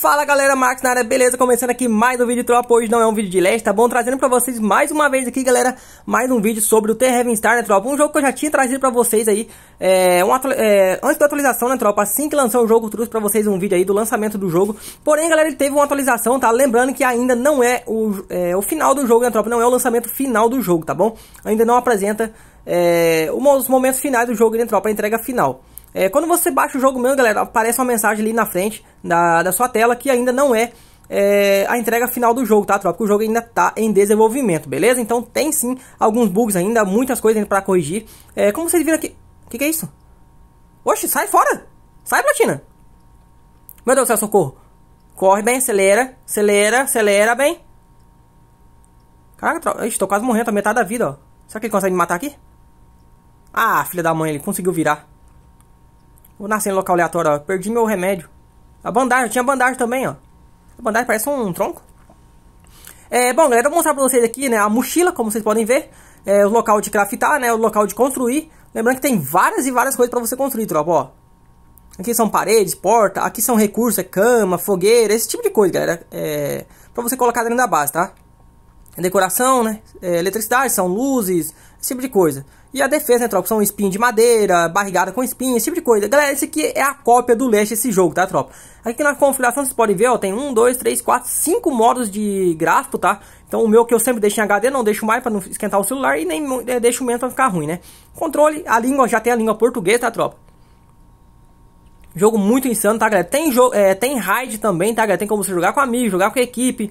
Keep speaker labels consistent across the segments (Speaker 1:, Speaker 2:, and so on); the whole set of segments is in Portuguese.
Speaker 1: Fala galera, Max na área, beleza? Começando aqui mais um vídeo tropa, hoje não é um vídeo de leste, tá bom? Trazendo pra vocês mais uma vez aqui, galera, mais um vídeo sobre o The Heaven Star, né tropa? Um jogo que eu já tinha trazido pra vocês aí, é, um é, antes da atualização, né tropa? Assim que lançou o jogo, trouxe pra vocês um vídeo aí do lançamento do jogo. Porém, galera, ele teve uma atualização, tá? Lembrando que ainda não é o, é, o final do jogo, né tropa? Não é o lançamento final do jogo, tá bom? Ainda não apresenta é, os momentos finais do jogo, né tropa? A entrega final. É, quando você baixa o jogo mesmo, galera, aparece uma mensagem ali na frente da, da sua tela que ainda não é, é a entrega final do jogo, tá, tropa? Porque o jogo ainda está em desenvolvimento, beleza? Então tem sim alguns bugs ainda, muitas coisas ainda para corrigir. É, como vocês viram aqui... O que, que é isso? Oxe, sai fora! Sai, Platina! Meu Deus do céu, socorro! Corre bem, acelera, acelera, acelera bem. Caraca, tropa. Ixi, tô quase morrendo, a metade da vida, ó. Será que ele consegue me matar aqui? Ah, filha da mãe, ele conseguiu virar. Vou nascer em local aleatório, ó. Perdi meu remédio. A bandagem, tinha bandagem também, ó. A bandagem parece um, tronco. É, bom, galera, eu vou mostrar pra vocês aqui, né, a mochila, como vocês podem ver. É, o local de craftar, né, o local de construir. Lembrando que tem várias e várias coisas pra você construir, tropa, ó. Aqui são paredes, porta, aqui são recursos, é cama, fogueira, esse tipo de coisa, galera. É, pra você colocar dentro da base, tá? decoração, né? É, eletricidade, são luzes, esse tipo de coisa. E a defesa né, tropa? São espinho de madeira, barrigada com espinho, esse tipo de coisa. Galera, esse aqui é a cópia do leste esse jogo, tá, tropa? Aqui na configuração vocês podem ver, ó, tem um, dois, três, quatro, cinco modos de gráfico, tá? Então o meu que eu sempre deixo em HD, não deixo mais para não esquentar o celular e nem é, deixo menos para ficar ruim, né? Controle, a língua, já tem a língua portuguesa, tá, tropa? Jogo muito insano, tá, galera? Tem, jogo, é, eh, tem raid também, tá, galera? Tem como você jogar com amigos, jogar com a equipe,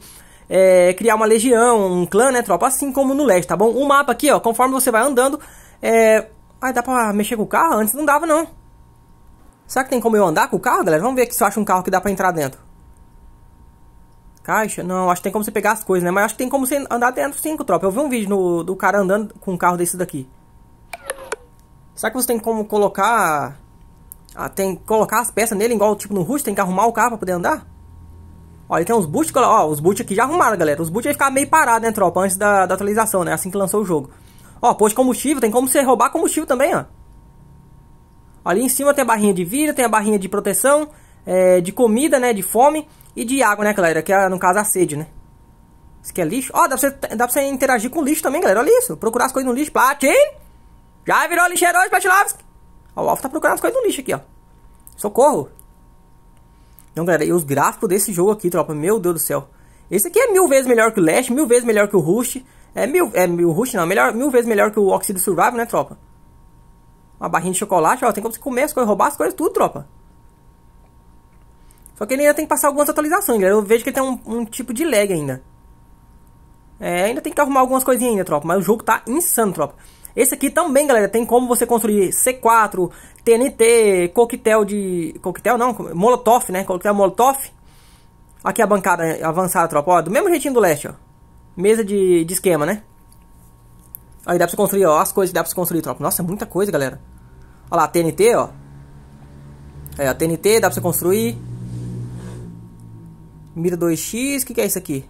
Speaker 1: é, criar uma legião, um clã, né, tropa? Assim como no leste, tá bom? O mapa aqui, ó, conforme você vai andando, é... Ah, dá pra mexer com o carro? Antes não dava, não. Será que tem como eu andar com o carro, galera? Vamos ver se eu acho um carro que dá pra entrar dentro. Caixa? Não, acho que tem como você pegar as coisas, né? Mas acho que tem como você andar dentro sim, tropa. Eu vi um vídeo no, do cara andando com um carro desse daqui. Será que você tem como colocar... Ah, tem colocar as peças nele, igual tipo no Rush, tem que arrumar o carro pra poder andar? Olha, tem uns boots, ó, os boots aqui já arrumaram, galera. Os boots aí ficaram meio parados, né, tropa, antes da, da atualização, né, assim que lançou o jogo. Ó, posto de combustível, tem como você roubar combustível também, ó. Ali em cima tem a barrinha de vida, tem a barrinha de proteção, é, de comida, né, de fome e de água, né, galera, que é, no caso, a sede, né. Isso aqui é lixo. Ó, dá pra, você, dá pra você interagir com lixo também, galera, olha isso. Procurar as coisas no lixo, Platin! Já virou lixeiro hoje, Platinovski! Ó, o Alfa tá procurando as coisas no lixo aqui, ó. Socorro! Então, galera, e os gráficos desse jogo aqui, tropa, meu Deus do céu. Esse aqui é mil vezes melhor que o Lash, mil vezes melhor que o Rust. É mil, é mil Rust não, melhor, mil vezes melhor que o Oxido Survival, né, tropa? Uma barrinha de chocolate, ó, tem como você comer as coisas, roubar as coisas, tudo, tropa. Só que ele ainda tem que passar algumas atualizações, galera. Eu vejo que ele tem um, um tipo de lag ainda. É, ainda tem que arrumar algumas coisinhas ainda, tropa. Mas o jogo tá insano, tropa. Esse aqui também, galera, tem como você construir C4, TNT, coquetel de... Coquetel não, molotov, né? Coquetel molotov. Aqui a bancada avançada tropa, ó, do mesmo jeitinho do leste, ó. Mesa de, de esquema, né? Aí dá pra você construir, ó, as coisas que dá pra você construir, tropa. Nossa, é muita coisa, galera. Olha lá, TNT, ó. Aí, a TNT, dá pra você construir. Mira 2x, o que, que é isso aqui?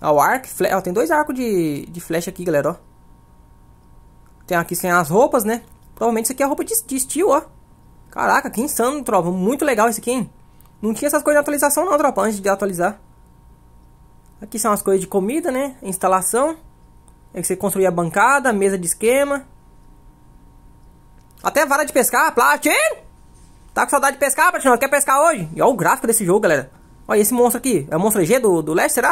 Speaker 1: Ó, o arco, ó, tem dois arcos de, de flecha aqui, galera, ó. Tem aqui sem as roupas, né? Provavelmente isso aqui é roupa de, de ó. Caraca, que insano, tropa. Muito legal isso aqui, hein? Não tinha essas coisas de atualização não, tropa, antes de atualizar. Aqui são as coisas de comida, né? Instalação. É que você construía a bancada, mesa de esquema. Até vara de pescar, Platino! Tá com saudade de pescar, Platino? Quer pescar hoje? E olha o gráfico desse jogo, galera. Olha esse monstro aqui. É o monstro G do, do leste, será?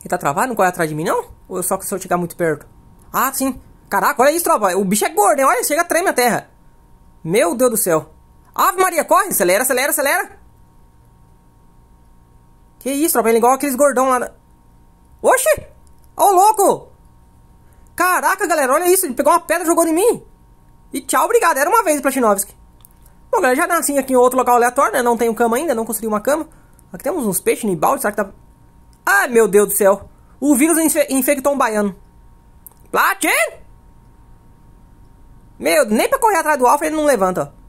Speaker 1: Ele tá travado? Não corre atrás de mim, não? Ou é só que se eu chegar muito perto? Ah, sim. Caraca, olha isso, tropa. O bicho é gordo, hein? Olha, chega treme a terra. Meu Deus do céu. Ave Maria, corre! Acelera, acelera, acelera! Que isso, tropa? Ele é igual aqueles gordão lá. Na... Oxi! Ô, oh, louco! Caraca, galera, olha isso. Ele pegou uma pedra e jogou em mim. E tchau, obrigado. Era uma vez, Platinovski. Bom, galera, já nasci aqui em outro local aleatório, né? Não tenho cama ainda, não construí uma cama. Aqui temos uns peixes no balde, será que tá... Ai, meu Deus do céu. O vírus infectou um baiano. Platin! Meu, nem pra correr atrás do Alfa ele não levanta, ó.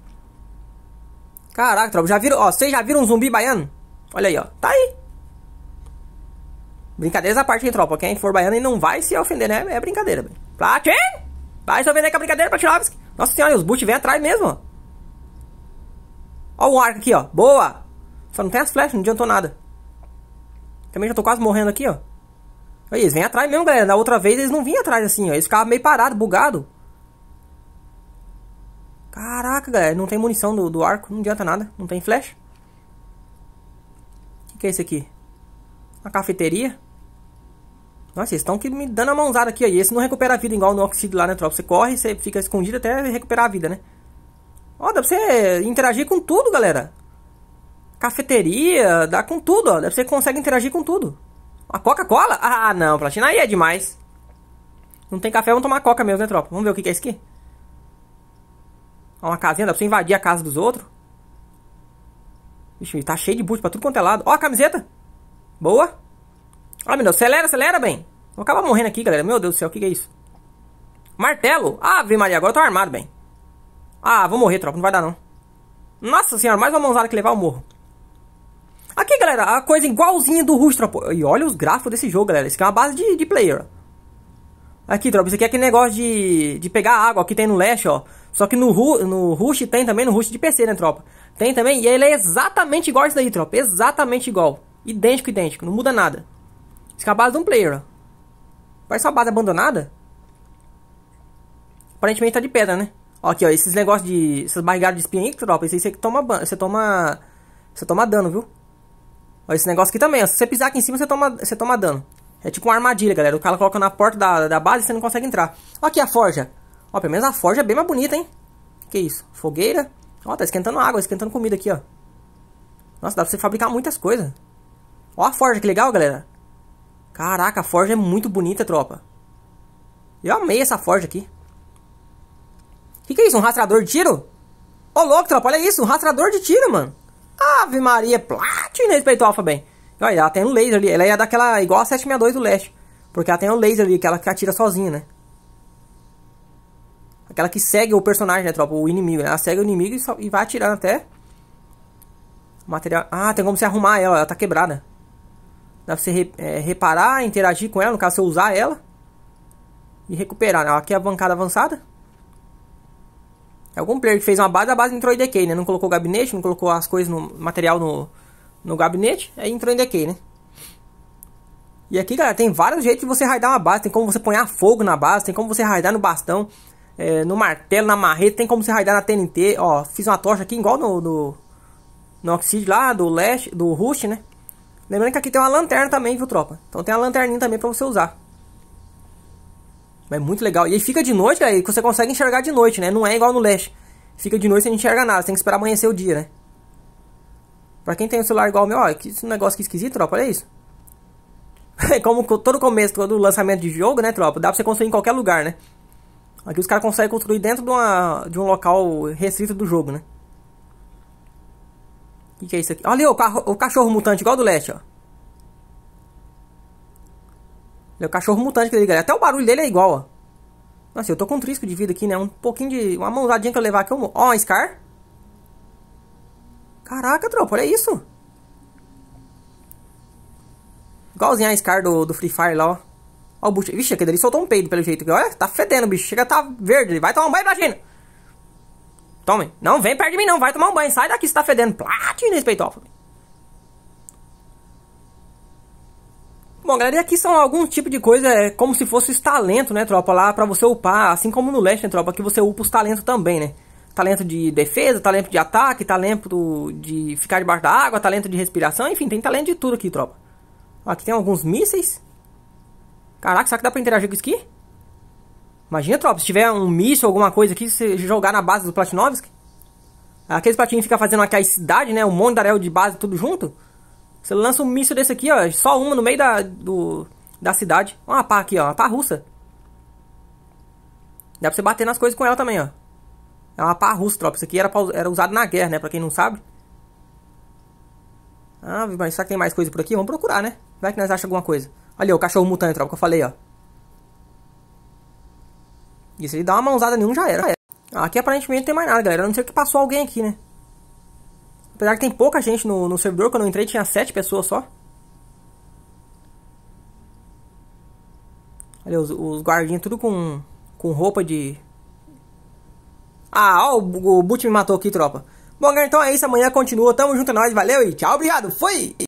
Speaker 1: Caraca, tropa, já viram, ó, vocês já viram um zumbi baiano? Olha aí, ó, tá aí. é essa parte, aí, tropa. Quem for baiano e não vai se ofender, né? É brincadeira, velho. Platin! Vai se ofender com a brincadeira, Platinovski. Nossa senhora, os boot vem atrás mesmo, ó. Ó o arco aqui, ó. Boa! Só não tem as flechas, não adiantou nada. Também já tô quase morrendo aqui, ó. Aí, eles vêm atrás mesmo, galera. Da outra vez eles não vinham atrás assim, ó. Eles ficavam meio parados, bugados. Caraca, galera, não tem munição do, do arco, não adianta nada, não tem flecha. O que, que é isso aqui? Uma cafeteria? Nossa, eles estão me dando a mãozada aqui, aí. Esse não recupera a vida igual no Oxido lá, né, tropa? Você corre, você fica escondido até recuperar a vida, né? Ó, dá pra você interagir com tudo, galera. Cafeteria, dá com tudo, ó. Dá pra você consegue interagir com tudo. A Coca-Cola? Ah, não, Platina aí é demais. Não tem café, vamos tomar Coca mesmo, né, tropa? Vamos ver o que, que é isso aqui. Uma casinha, dá pra você invadir a casa dos outros. Vixe, tá cheio de boot pra tudo quanto é lado. Ó a camiseta. Boa. Ó, Deus, acelera, acelera, bem. Vou acabar morrendo aqui, galera. Meu Deus do céu, o que, que é isso? Martelo. Ave Maria, agora eu tô armado, bem. Ah, vou morrer, tropa. Não vai dar, não. Nossa senhora, mais uma mãozada que levar o morro. Aqui, galera, a coisa igualzinha do Rush, tropa. E olha os gráficos desse jogo, galera. Isso aqui é uma base de, de player. Aqui, tropa, isso aqui é aquele negócio de, de pegar água que tem no leste, ó. Só que no, no Rush tem também, no Rush de PC, né, tropa? Tem também, e ele é exatamente igual isso daí, tropa. Exatamente igual. Idêntico, idêntico. Não muda nada. Isso é a base de um player, ó. Parece uma base abandonada. Aparentemente tá de pedra, né? Ó, aqui, ó. Esses negócios de... Essas barrigadas de espinha aí, tropa. Isso aí você toma... Você toma... Você toma dano, viu? Ó, esse negócio aqui também, ó. Se você pisar aqui em cima, você toma, você toma dano. É tipo uma armadilha, galera. O cara coloca na porta da, da base e você não consegue entrar. Ó aqui a forja. Ó, pelo menos a forja é bem mais bonita, hein? Que isso? Fogueira? Ó, tá esquentando água, esquentando comida aqui, ó. Nossa, dá pra você fabricar muitas coisas. Ó a forja, que legal, galera. Caraca, a forja é muito bonita, tropa. Eu amei essa forja aqui. que, que é isso? Um rastrador de tiro? Ô, louco, tropa, olha isso. Um rastrador de tiro, mano. Ave Maria, platina respeitou Alfa Alpha bem. Olha, ela tem um laser ali. Ela é daquela, igual a 762 do leste. Porque ela tem um laser ali, que ela que atira sozinha, né? Aquela que segue o personagem, né, tropa? O inimigo, né? Ela segue o inimigo e, só, e vai atirando até... O material... Ah, tem como você arrumar ela, ela tá quebrada. Dá pra você re, é, reparar, interagir com ela, no caso você usar ela. E recuperar, né? Aqui é a bancada avançada. É algum player que fez uma base, a base entrou em decay, né? Não colocou gabinete, não colocou as coisas no material no, no gabinete, aí entrou em decay, né? E aqui, galera, tem vários jeitos de você raidar uma base. Tem como você pôr fogo na base, tem como você raidar no bastão é, no martelo, na marreta, tem como você raidar na TNT, ó, fiz uma tocha aqui igual no, no, no lá, do Lash, do Rush, né? Lembrando que aqui tem uma lanterna também, viu, tropa? Então tem uma lanterninha também pra você usar. Mas é muito legal. E aí fica de noite, aí você consegue enxergar de noite, né? Não é igual no Lash. Fica de noite, você não enxerga nada. Você tem que esperar amanhecer o dia, né? Pra quem tem um celular igual o meu, ó, que esse negócio aqui é esquisito, tropa, olha isso. É como todo começo, todo lançamento de jogo, né, tropa? Dá pra você construir em qualquer lugar, né? Aqui os caras conseguem construir dentro de, uma, de um local restrito do jogo, né? O que, que, é isso aqui? Olha ali, o, o cachorro mutante, igual do Leste, ó. é o cachorro mutante que ele galera. Até o barulho dele é igual, ó. Nossa, eu tô com um trisco de vida aqui, né? Um pouquinho de... Uma mãozadinha que eu levar aqui, eu Ó, um Scar. Caraca, tropa, olha isso. Igualzinho a Scar do, do Free Fire lá, ó. Ó o bucho. Vixe, aquele ali soltou um peido pelo jeito. Olha, tá fedendo, bicho. Chega, tá verde. Ele vai tomar um banho, Platina. Tome. Não vem perto de mim, não. Vai tomar um banho. Sai daqui, você tá fedendo. Platina, respeitófobo. Bom, galera, e aqui são algum tipo de coisa, é, como se fosse os talentos, né, tropa? Lá pra você upar, assim como no Leste, né, tropa? Que você upa os talentos também, né? Talento de defesa, talento de ataque, talento de ficar debaixo da água, talento de respiração, enfim, tem talento de tudo aqui, tropa. Aqui tem alguns mísseis. Caraca, será que dá pra interagir com isso aqui? Imagina, tropa, se tiver um míssil, alguma coisa aqui, você jogar na base do Platinovsk. Aqueles platinhos ficam fazendo aqui a cidade, né? Um monte de areal de base, tudo junto. Você lança um míssil desse aqui, ó. Só uma no meio da, do, da cidade. Uma pá aqui, ó. Uma pá russa. Dá pra você bater nas coisas com ela também, ó. É uma pá russa, tropa. Isso aqui era, pra, era usado na guerra, né? Pra quem não sabe. Ah, mas será que tem mais coisa por aqui? Vamos procurar, né? Vai que nós achamos alguma coisa. Ali, ó, o cachorro mutante, tropa, que eu falei, ó. E se ele dá uma mãozada nenhum, já era. Aqui aparentemente não tem mais nada, galera. A não ser que passou alguém aqui, né? Apesar que tem pouca gente no, no servidor. Quando eu entrei tinha sete pessoas só. Olha os, os tudo com, com roupa de... Ah, ó, o, o me matou aqui, tropa. Bom, galera, então é isso. Amanhã continua. Tamo junto, é nós. Valeu e tchau. Obrigado. Fui!